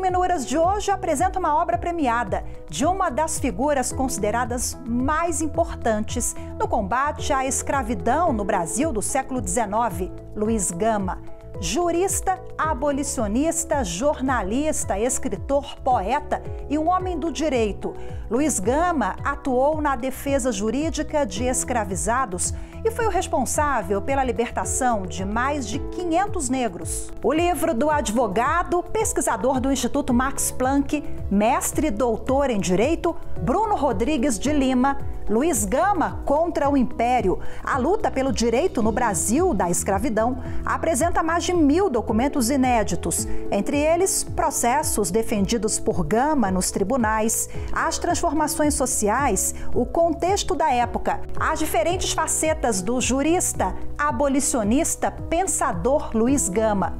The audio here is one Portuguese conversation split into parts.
Iluminuras de hoje apresenta uma obra premiada de uma das figuras consideradas mais importantes no combate à escravidão no Brasil do século XIX, Luiz Gama. Jurista, abolicionista, jornalista, escritor, poeta e um homem do direito, Luiz Gama atuou na defesa jurídica de escravizados e foi o responsável pela libertação de mais de 500 negros. O livro do advogado, pesquisador do Instituto Max Planck, mestre e doutor em direito, Bruno Rodrigues de Lima, Luiz Gama contra o Império, a luta pelo direito no Brasil da escravidão, apresenta mais de mil documentos inéditos, entre eles processos defendidos por Gama nos tribunais, as transformações sociais, o contexto da época, as diferentes facetas do jurista, abolicionista, pensador Luiz Gama.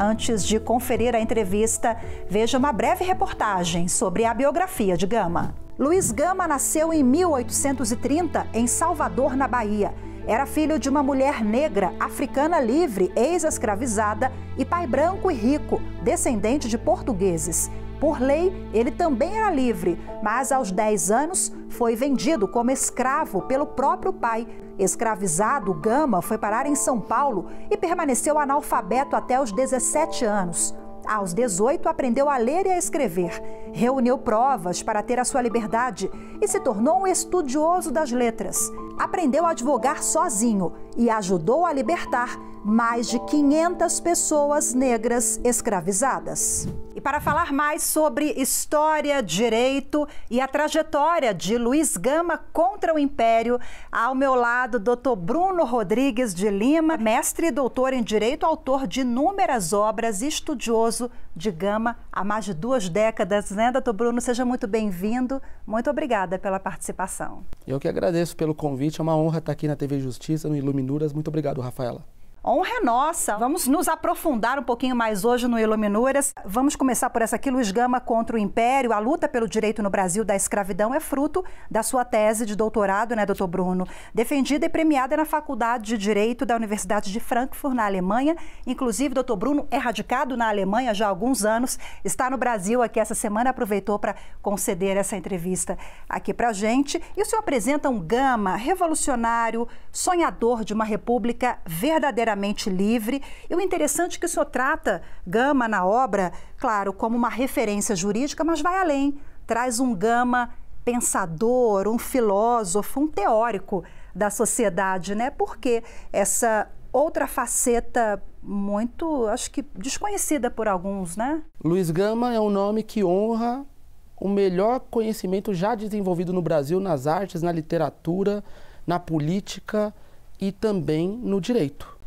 Antes de conferir a entrevista, veja uma breve reportagem sobre a biografia de Gama. Luiz Gama nasceu em 1830 em Salvador, na Bahia. Era filho de uma mulher negra, africana livre, ex-escravizada, e pai branco e rico, descendente de portugueses. Por lei, ele também era livre, mas aos 10 anos foi vendido como escravo pelo próprio pai. Escravizado, Gama foi parar em São Paulo e permaneceu analfabeto até os 17 anos aos 18, aprendeu a ler e a escrever, reuniu provas para ter a sua liberdade e se tornou um estudioso das letras aprendeu a advogar sozinho e ajudou a libertar mais de 500 pessoas negras escravizadas. E para falar mais sobre história, direito e a trajetória de Luiz Gama contra o Império, ao meu lado, Dr. Bruno Rodrigues de Lima, mestre e doutor em direito, autor de inúmeras obras e estudioso de Gama há mais de duas décadas, né, Dr. Bruno? Seja muito bem-vindo. Muito obrigada pela participação. Eu que agradeço pelo convite convite, é uma honra estar aqui na TV Justiça, no Iluminuras. Muito obrigado, Rafaela honra é nossa. Vamos nos aprofundar um pouquinho mais hoje no Iluminuras. Vamos começar por essa aqui, Luiz Gama contra o Império. A luta pelo direito no Brasil da escravidão é fruto da sua tese de doutorado, né, doutor Bruno? Defendida e premiada na Faculdade de Direito da Universidade de Frankfurt, na Alemanha. Inclusive, doutor Bruno é radicado na Alemanha já há alguns anos, está no Brasil aqui essa semana, aproveitou para conceder essa entrevista aqui para a gente. E o senhor apresenta um Gama revolucionário, sonhador de uma república verdadeiramente livre. E o interessante é que o senhor trata Gama na obra, claro, como uma referência jurídica, mas vai além. Traz um Gama pensador, um filósofo, um teórico da sociedade, né? Porque essa outra faceta muito, acho que desconhecida por alguns, né? Luiz Gama é um nome que honra o melhor conhecimento já desenvolvido no Brasil nas artes, na literatura, na política e também no direito.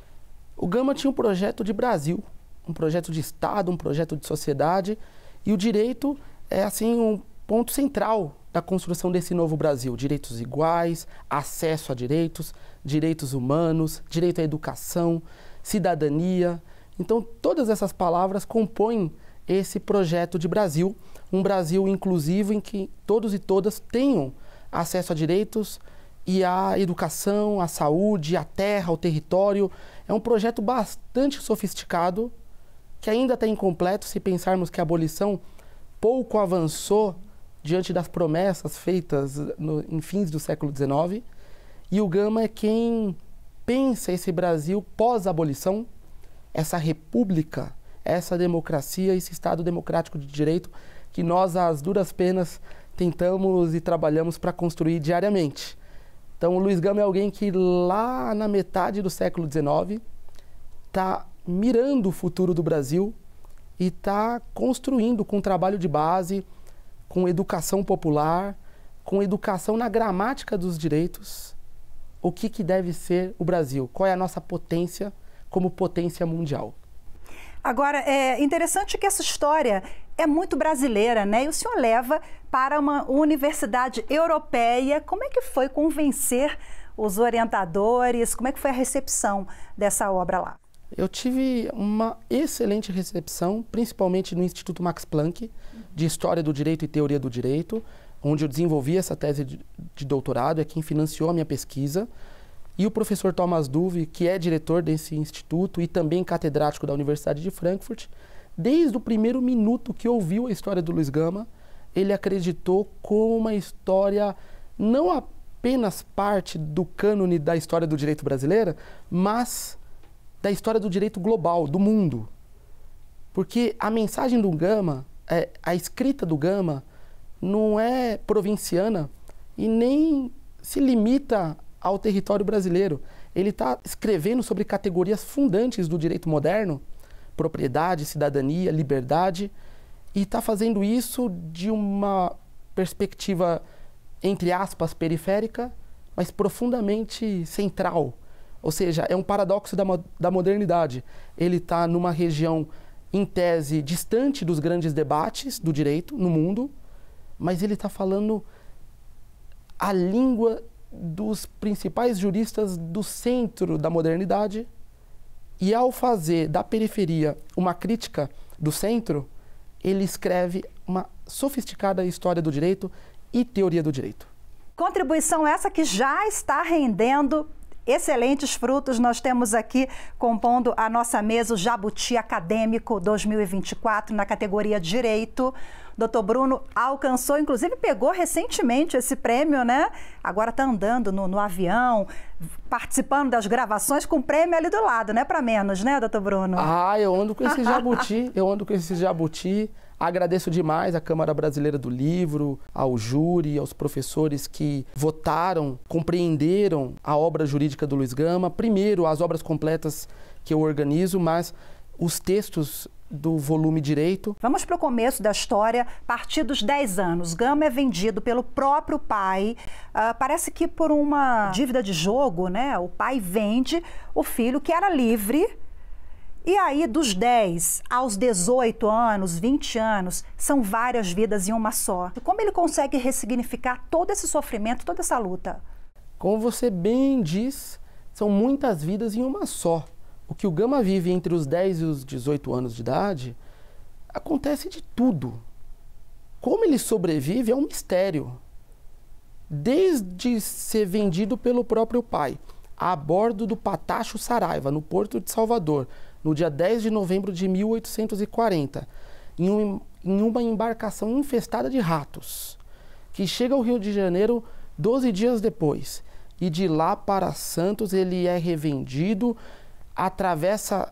O Gama tinha um projeto de Brasil, um projeto de Estado, um projeto de sociedade, e o direito é assim um ponto central da construção desse novo Brasil. Direitos iguais, acesso a direitos, direitos humanos, direito à educação, cidadania. Então, todas essas palavras compõem esse projeto de Brasil, um Brasil inclusivo em que todos e todas tenham acesso a direitos, e a educação, a saúde, a terra, o território. É um projeto bastante sofisticado, que ainda está incompleto se pensarmos que a abolição pouco avançou diante das promessas feitas no, em fins do século XIX. E o Gama é quem pensa esse Brasil pós-abolição, essa república, essa democracia, esse Estado democrático de direito que nós, às duras penas, tentamos e trabalhamos para construir diariamente. Então, o Luiz Gama é alguém que lá na metade do século XIX está mirando o futuro do Brasil e está construindo com trabalho de base, com educação popular, com educação na gramática dos direitos, o que, que deve ser o Brasil, qual é a nossa potência como potência mundial. Agora, é interessante que essa história é muito brasileira, né? E o senhor leva para uma universidade europeia. Como é que foi convencer os orientadores? Como é que foi a recepção dessa obra lá? Eu tive uma excelente recepção, principalmente no Instituto Max Planck, de História do Direito e Teoria do Direito, onde eu desenvolvi essa tese de, de doutorado, é quem financiou a minha pesquisa. E o professor Thomas Duve, que é diretor desse instituto e também catedrático da Universidade de Frankfurt, Desde o primeiro minuto que ouviu a história do Luiz Gama, ele acreditou como uma história não apenas parte do cânone da história do direito brasileira, mas da história do direito global, do mundo. Porque a mensagem do Gama, é, a escrita do Gama, não é provinciana e nem se limita ao território brasileiro. Ele está escrevendo sobre categorias fundantes do direito moderno propriedade, cidadania, liberdade, e está fazendo isso de uma perspectiva, entre aspas, periférica, mas profundamente central. Ou seja, é um paradoxo da, mo da modernidade. Ele está numa região, em tese, distante dos grandes debates do direito no mundo, mas ele está falando a língua dos principais juristas do centro da modernidade e ao fazer da periferia uma crítica do centro, ele escreve uma sofisticada história do direito e teoria do direito. Contribuição essa que já está rendendo excelentes frutos. Nós temos aqui compondo a nossa mesa o Jabuti Acadêmico 2024 na categoria Direito. Dr. Bruno alcançou, inclusive pegou recentemente esse prêmio, né? Agora está andando no, no, avião, participando das gravações com o prêmio ali do lado, né? Para menos, né, doutor Bruno? Ah, eu ando com esse jabuti, eu ando com esse jabuti. Agradeço demais à Câmara Brasileira do Livro, ao júri, aos professores que votaram, compreenderam a obra jurídica do Luiz Gama. Primeiro, as obras completas que eu organizo, mas os textos do volume direito. Vamos para o começo da história, a partir dos 10 anos. Gama é vendido pelo próprio pai, uh, parece que por uma dívida de jogo, né? O pai vende o filho que era livre. E aí, dos 10 aos 18 anos, 20 anos, são várias vidas em uma só. Como ele consegue ressignificar todo esse sofrimento, toda essa luta? Como você bem diz, são muitas vidas em uma só o que o Gama vive entre os 10 e os 18 anos de idade, acontece de tudo. Como ele sobrevive é um mistério. Desde ser vendido pelo próprio pai, a bordo do Patacho Saraiva, no porto de Salvador, no dia 10 de novembro de 1840, em, um, em uma embarcação infestada de ratos, que chega ao Rio de Janeiro 12 dias depois. E de lá para Santos ele é revendido atravessa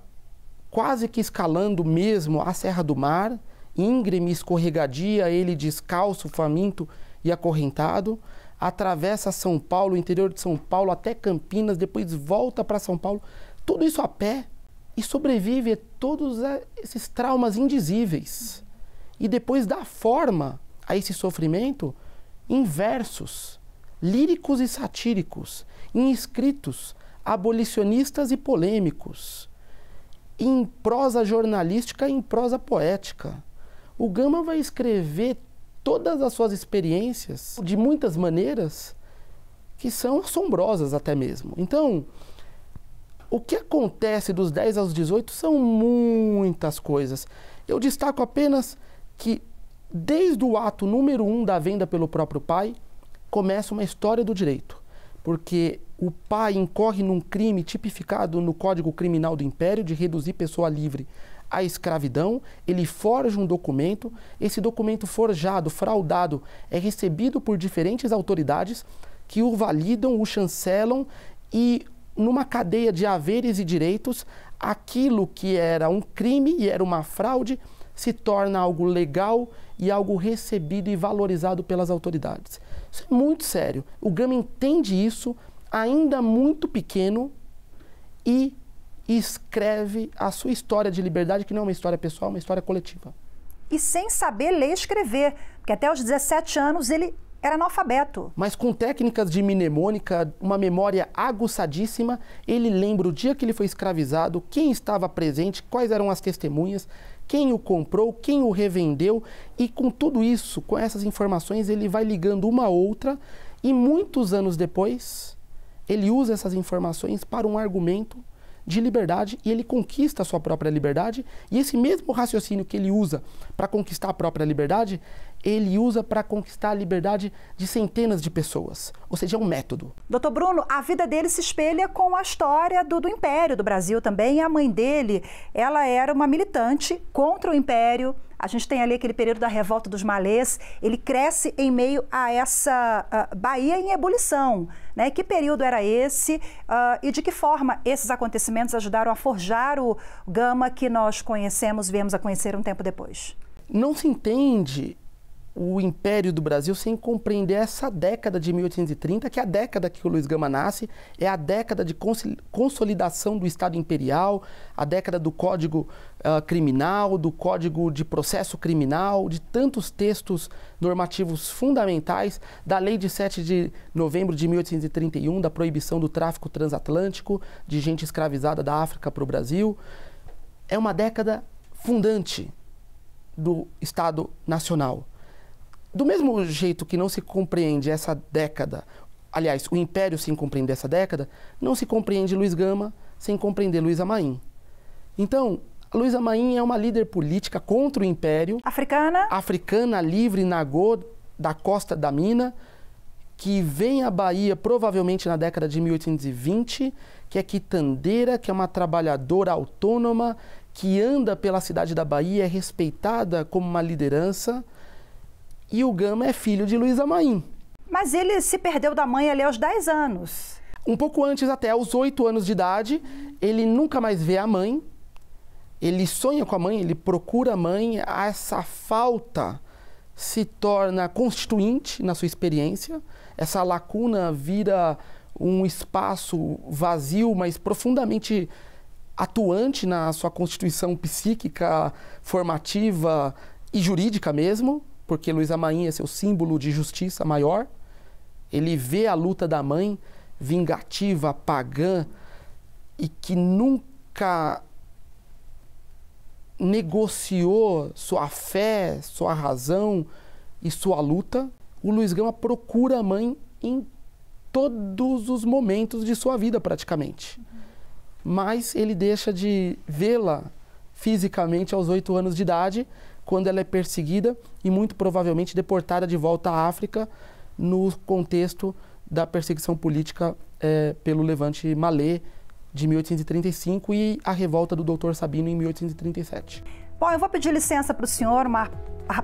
quase que escalando mesmo a Serra do Mar, íngreme, escorregadia, ele descalço, faminto e acorrentado, atravessa São Paulo, interior de São Paulo até Campinas, depois volta para São Paulo, tudo isso a pé e sobrevive a todos esses traumas indizíveis. E depois dá forma a esse sofrimento em versos líricos e satíricos, em escritos abolicionistas e polêmicos, em prosa jornalística e em prosa poética. O Gama vai escrever todas as suas experiências de muitas maneiras que são assombrosas até mesmo. Então, o que acontece dos 10 aos 18 são muitas coisas. Eu destaco apenas que desde o ato número 1 um da venda pelo próprio pai, começa uma história do direito porque o pai incorre num crime tipificado no Código Criminal do Império de reduzir pessoa livre à escravidão, ele forja um documento, esse documento forjado, fraudado, é recebido por diferentes autoridades que o validam, o chancelam e numa cadeia de haveres e direitos, aquilo que era um crime e era uma fraude se torna algo legal e algo recebido e valorizado pelas autoridades. Isso é muito sério. O Gama entende isso, ainda muito pequeno, e escreve a sua história de liberdade, que não é uma história pessoal, é uma história coletiva. E sem saber ler e escrever, porque até os 17 anos ele era analfabeto. Mas com técnicas de mnemônica, uma memória aguçadíssima, ele lembra o dia que ele foi escravizado, quem estava presente, quais eram as testemunhas, quem o comprou, quem o revendeu e com tudo isso, com essas informações, ele vai ligando uma a outra e muitos anos depois ele usa essas informações para um argumento de liberdade e ele conquista a sua própria liberdade. E esse mesmo raciocínio que ele usa para conquistar a própria liberdade ele usa para conquistar a liberdade de centenas de pessoas. Ou seja, é um método. Doutor Bruno, a vida dele se espelha com a história do, do Império do Brasil também. A mãe dele, ela era uma militante contra o Império. A gente tem ali aquele período da revolta dos malês. Ele cresce em meio a essa uh, Bahia em ebulição. Né? Que período era esse uh, e de que forma esses acontecimentos ajudaram a forjar o Gama que nós conhecemos, viemos a conhecer um tempo depois? Não se entende o império do Brasil sem compreender essa década de 1830, que é a década que o Luiz Gama nasce, é a década de consolidação do Estado Imperial, a década do Código uh, Criminal, do Código de Processo Criminal, de tantos textos normativos fundamentais, da Lei de 7 de novembro de 1831, da proibição do tráfico transatlântico de gente escravizada da África para o Brasil. É uma década fundante do Estado Nacional do mesmo jeito que não se compreende essa década, aliás, o Império sem compreender essa década, não se compreende Luiz Gama sem compreender Luiz Amaim. Então, Luiz Amaim é uma líder política contra o Império. Africana? Africana, livre, nagô, da costa da mina, que vem à Bahia provavelmente na década de 1820, que é quitandeira, que é uma trabalhadora autônoma, que anda pela cidade da Bahia, é respeitada como uma liderança e o Gama é filho de Luísa Maim. Mas ele se perdeu da mãe ali aos 10 anos. Um pouco antes, até aos 8 anos de idade, ele nunca mais vê a mãe. Ele sonha com a mãe, ele procura a mãe. Essa falta se torna constituinte na sua experiência. Essa lacuna vira um espaço vazio, mas profundamente atuante na sua constituição psíquica, formativa e jurídica mesmo porque Luiz Amain é seu símbolo de justiça maior. Ele vê a luta da mãe vingativa, pagã e que nunca negociou sua fé, sua razão e sua luta. O Luiz Gama procura a mãe em todos os momentos de sua vida, praticamente. Mas ele deixa de vê-la fisicamente aos oito anos de idade quando ela é perseguida e muito provavelmente deportada de volta à África no contexto da perseguição política é, pelo levante malê de 1835 e a revolta do Dr. Sabino em 1837. Bom, eu vou pedir licença para o senhor, uma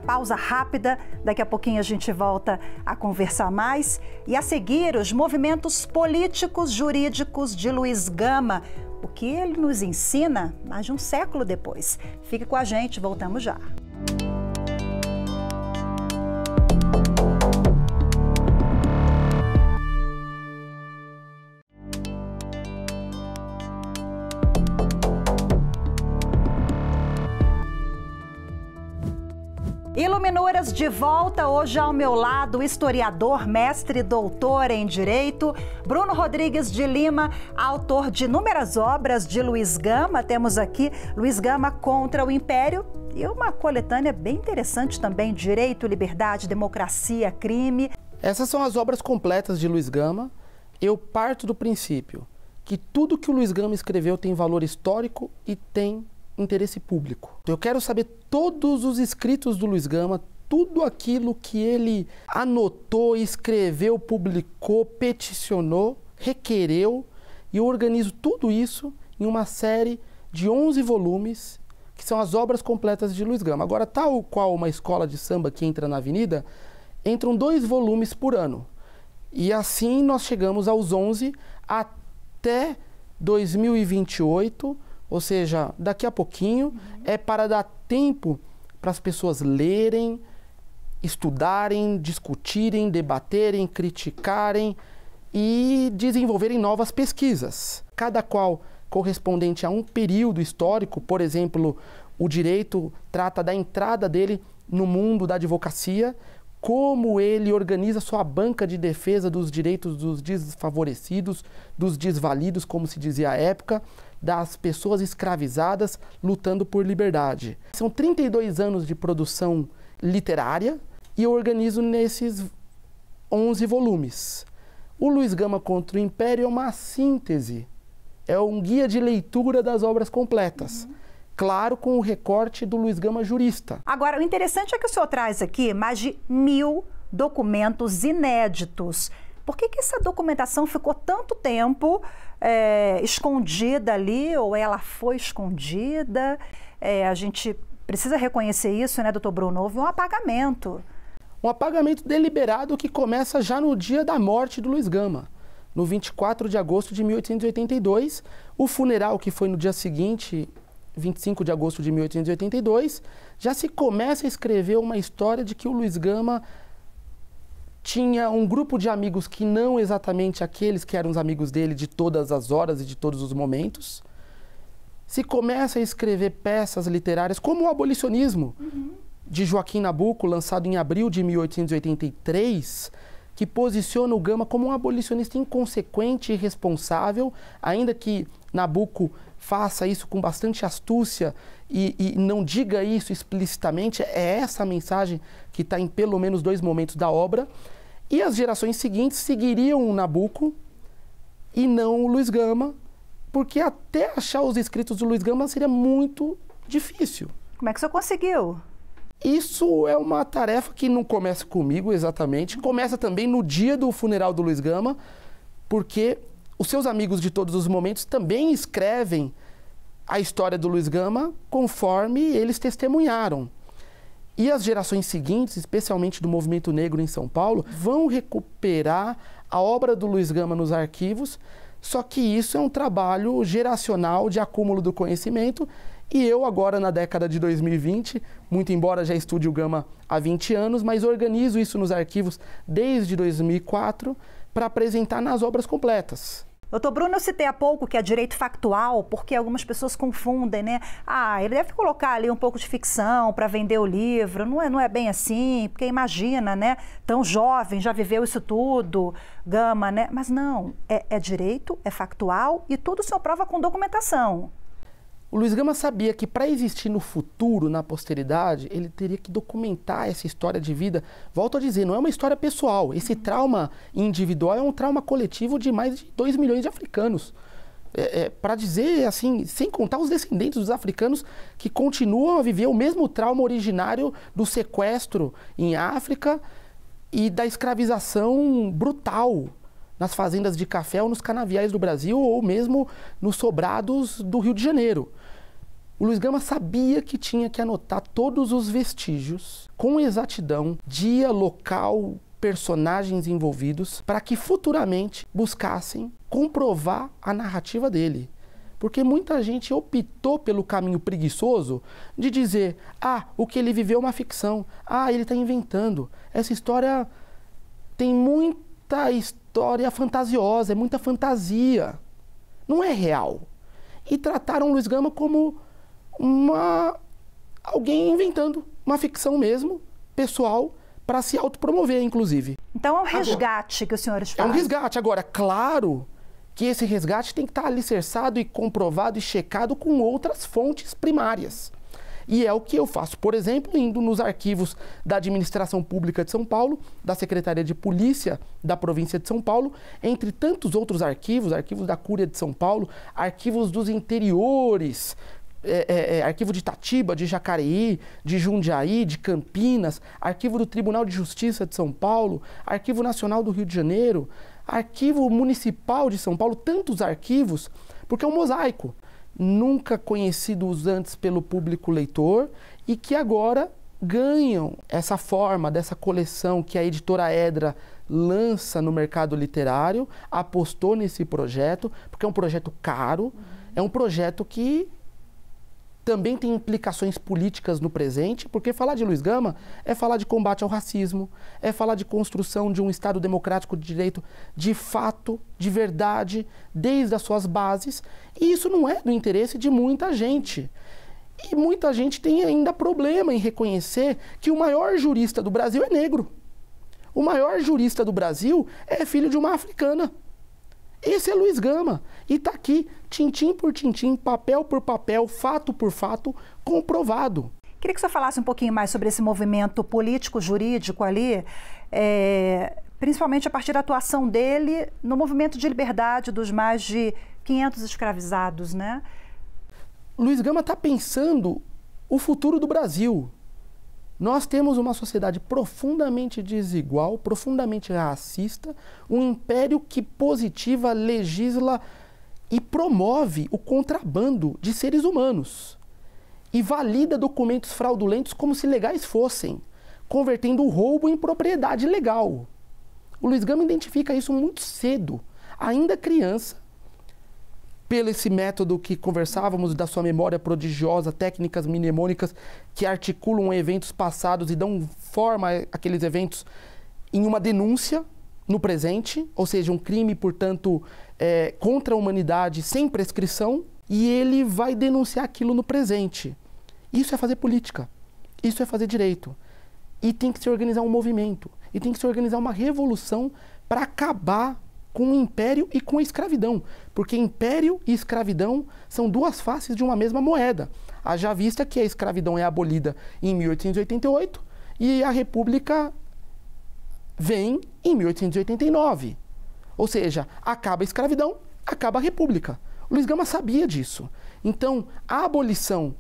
pausa rápida. Daqui a pouquinho a gente volta a conversar mais. E a seguir, os movimentos políticos jurídicos de Luiz Gama, o que ele nos ensina mais de um século depois. Fique com a gente, voltamos já. Menores de volta hoje ao meu lado, historiador, mestre, doutor em direito, Bruno Rodrigues de Lima, autor de inúmeras obras de Luiz Gama. Temos aqui Luiz Gama contra o Império e uma coletânea bem interessante também: Direito, Liberdade, Democracia, Crime. Essas são as obras completas de Luiz Gama. Eu parto do princípio que tudo que o Luiz Gama escreveu tem valor histórico e tem interesse público. Eu quero saber todos os escritos do Luiz Gama, tudo aquilo que ele anotou, escreveu, publicou, peticionou, requereu, e eu organizo tudo isso em uma série de 11 volumes, que são as obras completas de Luiz Gama. Agora, tal qual uma escola de samba que entra na avenida, entram dois volumes por ano. E assim nós chegamos aos 11 até 2028, ou seja, daqui a pouquinho uhum. é para dar tempo para as pessoas lerem, estudarem, discutirem, debaterem, criticarem e desenvolverem novas pesquisas, cada qual correspondente a um período histórico, por exemplo, o direito trata da entrada dele no mundo da advocacia, como ele organiza sua banca de defesa dos direitos dos desfavorecidos, dos desvalidos, como se dizia à época, das pessoas escravizadas lutando por liberdade. São 32 anos de produção literária e eu organizo nesses 11 volumes. O Luiz Gama contra o Império é uma síntese, é um guia de leitura das obras completas. Uhum claro, com o recorte do Luiz Gama jurista. Agora, o interessante é que o senhor traz aqui mais de mil documentos inéditos por que, que essa documentação ficou tanto tempo é, escondida ali, ou ela foi escondida? É, a gente precisa reconhecer isso, né, doutor Bruno? Houve um apagamento. Um apagamento deliberado que começa já no dia da morte do Luiz Gama. No 24 de agosto de 1882, o funeral que foi no dia seguinte, 25 de agosto de 1882, já se começa a escrever uma história de que o Luiz Gama tinha um grupo de amigos que não exatamente aqueles que eram os amigos dele de todas as horas e de todos os momentos. Se começa a escrever peças literárias, como o abolicionismo, uhum. de Joaquim Nabuco, lançado em abril de 1883, que posiciona o Gama como um abolicionista inconsequente e irresponsável, ainda que Nabuco faça isso com bastante astúcia e, e, não diga isso explicitamente, é essa a mensagem que está em pelo menos dois momentos da obra. E as gerações seguintes seguiriam o Nabuco e não o Luiz Gama, porque até achar os escritos do Luiz Gama seria muito difícil. Como é que o senhor conseguiu? Isso é uma tarefa que não começa comigo exatamente, começa também no dia do funeral do Luiz Gama, porque os seus amigos de todos os momentos também escrevem a história do Luiz Gama conforme eles testemunharam. E as gerações seguintes, especialmente do movimento negro em São Paulo, vão recuperar a obra do Luiz Gama nos arquivos, só que isso é um trabalho geracional de acúmulo do conhecimento. E eu, agora na década de 2020, muito embora já estude o Gama há 20 anos, mas organizo isso nos arquivos desde 2004 para apresentar nas obras completas. Doutor Bruno, eu citei há pouco que é direito factual, porque algumas pessoas confundem, né? Ah, ele deve colocar ali um pouco de ficção para vender o livro. Não é, não é bem assim, porque imagina, né? Tão jovem, já viveu isso tudo, gama, né? Mas não, é, é direito, é factual e tudo se prova com documentação. O Luiz Gama sabia que para existir no futuro, na posteridade, ele teria que documentar essa história de vida. Volto a dizer, não é uma história pessoal. Esse uhum. trauma individual é um trauma coletivo de mais de 2 milhões de africanos. É, é, para dizer assim, sem contar os descendentes dos africanos que continuam a viver o mesmo trauma originário do sequestro em África e da escravização brutal nas fazendas de café ou nos canaviais do Brasil ou mesmo nos sobrados do Rio de Janeiro. O Luiz Gama sabia que tinha que anotar todos os vestígios com exatidão, dia, local, personagens envolvidos, para que futuramente buscassem comprovar a narrativa dele. Porque muita gente optou pelo caminho preguiçoso de dizer: ah, o que ele viveu é uma ficção, ah, ele está inventando. Essa história tem muita história fantasiosa, é muita fantasia. Não é real. E trataram Luiz Gama como uma alguém inventando uma ficção mesmo, pessoal, para se autopromover, inclusive. Então é um resgate agora, que os senhores fazem. É um resgate. Agora, claro que esse resgate tem que estar tá alicerçado e comprovado e checado com outras fontes primárias. E é o que eu faço, por exemplo, indo nos arquivos da Administração Pública de São Paulo, da Secretaria de Polícia da província de São Paulo, entre tantos outros arquivos, arquivos da Cúria de São Paulo, arquivos dos interiores é, é, é, arquivo de Itatiba, de Jacareí, de Jundiaí, de Campinas, arquivo do Tribunal de Justiça de São Paulo, arquivo nacional do Rio de Janeiro, arquivo municipal de São Paulo, tantos arquivos, porque é um mosaico nunca conhecidos antes pelo público leitor e que agora ganham essa forma dessa coleção que a editora Edra lança no mercado literário, apostou nesse projeto, porque é um projeto caro, uhum. é um projeto que também tem implicações políticas no presente, porque falar de Luiz Gama é falar de combate ao racismo, é falar de construção de um Estado democrático de direito de fato, de verdade, desde as suas bases, e isso não é do interesse de muita gente. E muita gente tem ainda problema em reconhecer que o maior jurista do Brasil é negro. O maior jurista do Brasil é filho de uma africana. Esse é Luiz Gama. E está aqui, tintim por tintim, papel por papel, fato por fato, comprovado. Queria que você falasse um pouquinho mais sobre esse movimento político-jurídico ali, é, principalmente a partir da atuação dele no movimento de liberdade dos mais de 500 escravizados, né? Luiz Gama está pensando o futuro do Brasil. Nós temos uma sociedade profundamente desigual, profundamente racista, um império que positiva, legisla e promove o contrabando de seres humanos e valida documentos fraudulentos como se legais fossem, convertendo o roubo em propriedade legal. O Luiz Gama identifica isso muito cedo, ainda criança, pelo esse método que conversávamos da sua memória prodigiosa, técnicas mnemônicas que articulam eventos passados e dão forma àqueles eventos em uma denúncia no presente, ou seja, um crime, portanto, é, contra a humanidade sem prescrição, e ele vai denunciar aquilo no presente. Isso é fazer política, isso é fazer direito. E tem que se organizar um movimento, e tem que se organizar uma revolução para acabar com o império e com a escravidão, porque império e escravidão são duas faces de uma mesma moeda. Haja vista que a escravidão é abolida em 1888 e a república vem em 1889. Ou seja, acaba a escravidão, acaba a república. O Luiz Gama sabia disso. Então, a abolição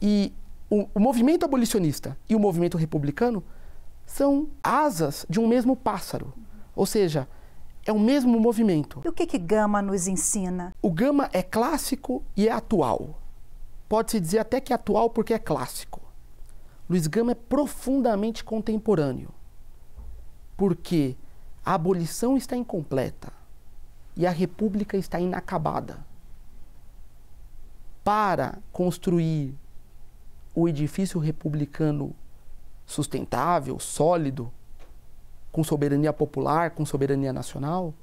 e o, o, movimento abolicionista e o movimento republicano são asas de um mesmo pássaro. Ou seja, é o mesmo movimento. E o que, que Gama nos ensina? O Gama é clássico e é atual. Pode-se dizer até que é atual porque é clássico. Luiz Gama é profundamente contemporâneo, porque a abolição está incompleta e a república está inacabada. Para construir o edifício republicano sustentável, sólido, com soberania popular, com soberania nacional,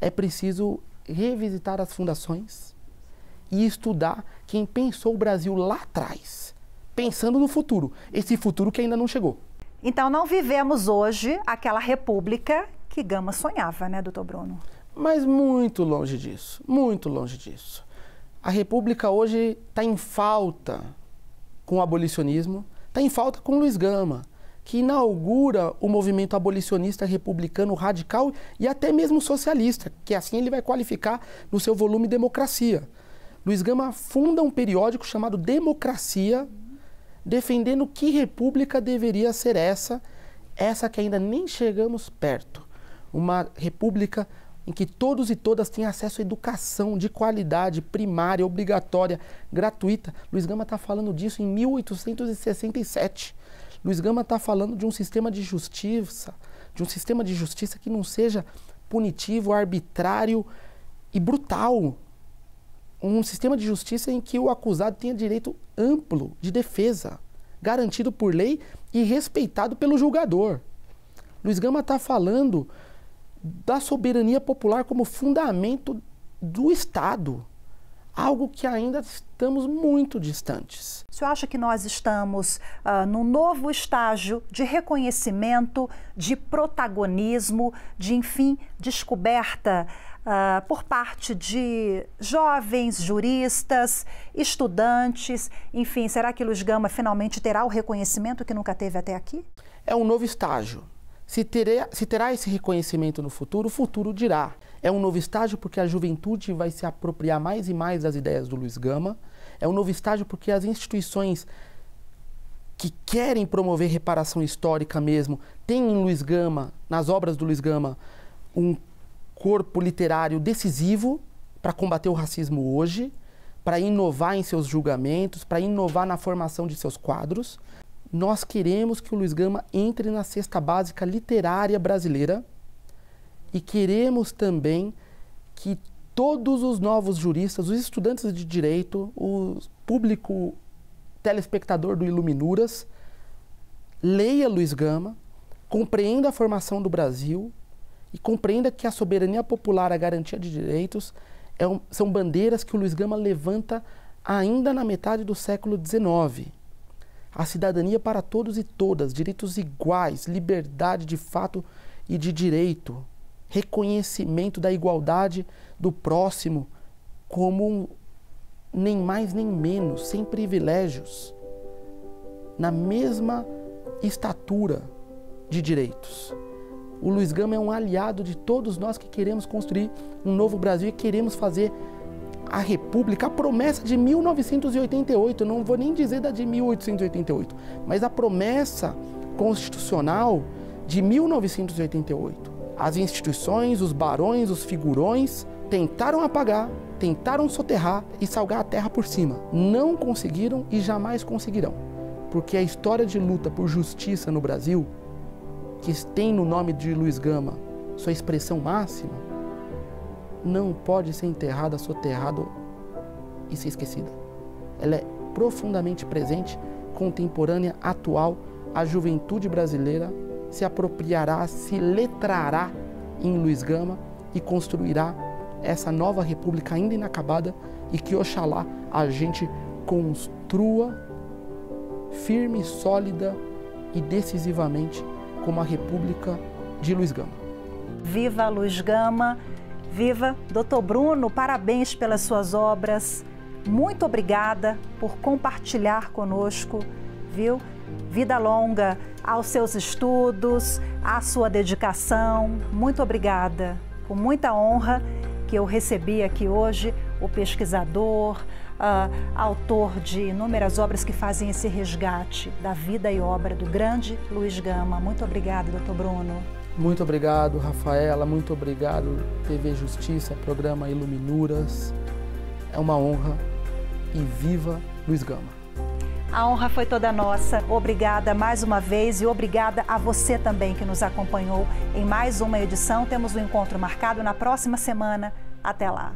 é preciso revisitar as fundações e estudar quem pensou o Brasil lá atrás, pensando no futuro, esse futuro que ainda não chegou. Então não vivemos hoje aquela república que Gama sonhava, né, doutor Bruno? Mas muito longe disso, muito longe disso. A república hoje está em falta com o abolicionismo, está em falta com Luiz Gama que inaugura o movimento abolicionista republicano radical e até mesmo socialista, que assim ele vai qualificar no seu volume Democracia. Luiz Gama funda um periódico chamado Democracia, defendendo que república deveria ser essa, essa que ainda nem chegamos perto. Uma república em que todos e todas têm acesso à educação de qualidade, primária, obrigatória, gratuita. Luiz Gama está falando disso em 1867. Luiz Gama está falando de um sistema de justiça, de um sistema de justiça que não seja punitivo, arbitrário e brutal. Um sistema de justiça em que o acusado tenha direito amplo de defesa, garantido por lei e respeitado pelo julgador. Luiz Gama está falando da soberania popular como fundamento do Estado algo que ainda estamos muito distantes. O senhor acha que nós estamos uh, num novo estágio de reconhecimento, de protagonismo, de, enfim, descoberta uh, por parte de jovens juristas, estudantes, enfim, será que Luiz Gama finalmente terá o reconhecimento que nunca teve até aqui? É um novo estágio se, terá, se terá esse reconhecimento no futuro, o futuro dirá. É um novo estágio porque a juventude vai se apropriar mais e mais das ideias do Luiz Gama. É um novo estágio porque as instituições que querem promover reparação histórica mesmo têm em Luiz Gama, nas obras do Luiz Gama, um corpo literário decisivo para combater o racismo hoje, para inovar em seus julgamentos, para inovar na formação de seus quadros. Nós queremos que o Luiz Gama entre na cesta básica literária brasileira e queremos também que todos os novos juristas, os estudantes de direito, o público telespectador do Iluminuras, leia Luiz Gama, compreenda a formação do Brasil e compreenda que a soberania popular, a garantia de direitos, é um, são bandeiras que o Luiz Gama levanta ainda na metade do século XIX a cidadania para todos e todas, direitos iguais, liberdade de fato e de direito, reconhecimento da igualdade do próximo como nem mais nem menos, sem privilégios, na mesma estatura de direitos. O Luiz Gama é um aliado de todos nós que queremos construir um novo Brasil e queremos fazer a República a promessa de 1988, não vou nem dizer da de 1888, mas a promessa constitucional de 1988. As instituições, os barões, os figurões tentaram apagar, tentaram soterrar e salgar a terra por cima. Não conseguiram e jamais conseguirão, porque a história de luta por justiça no Brasil, que tem no nome de Luiz Gama sua expressão máxima, não pode ser enterrada, soterrada e ser esquecida. Ela é profundamente presente, contemporânea, atual. A juventude brasileira se apropriará, se letrará em Luiz Gama e construirá essa nova república ainda inacabada e que Oxalá a gente construa firme, sólida e decisivamente como a república de Luiz Gama. Viva Luiz Gama! Viva. Doutor Bruno, parabéns pelas suas obras. Muito obrigada por compartilhar conosco, viu? Vida longa aos seus estudos, à sua dedicação. Muito obrigada. Com muita honra que eu recebi aqui hoje o pesquisador, uh, autor de inúmeras obras que fazem esse resgate da vida e obra do grande Luiz Gama. Muito obrigada, doutor Bruno. Muito obrigado, Rafaela. Muito obrigado, TV Justiça, programa Iluminuras. É uma honra e viva Luiz Gama. A honra foi toda nossa. Obrigada mais uma vez e obrigada a você também que nos acompanhou em mais uma edição. Temos um encontro marcado na próxima semana. Até lá.